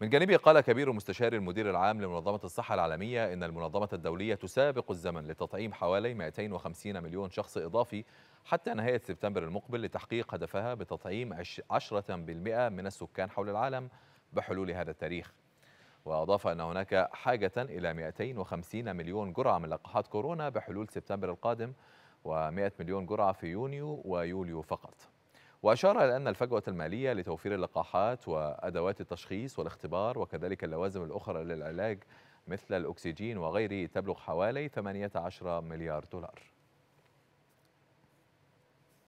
من جانبه قال كبير مستشار المدير العام لمنظمة الصحة العالمية إن المنظمة الدولية تسابق الزمن لتطعيم حوالي 250 مليون شخص إضافي حتى نهاية سبتمبر المقبل لتحقيق هدفها بتطعيم 10% من السكان حول العالم بحلول هذا التاريخ وأضاف أن هناك حاجة إلى 250 مليون جرعة من لقاحات كورونا بحلول سبتمبر القادم و100 مليون جرعة في يونيو ويوليو فقط وأشار إلى أن الفجوة المالية لتوفير اللقاحات وأدوات التشخيص والاختبار وكذلك اللوازم الأخرى للعلاج مثل الأكسجين وغيره تبلغ حوالي 18 مليار دولار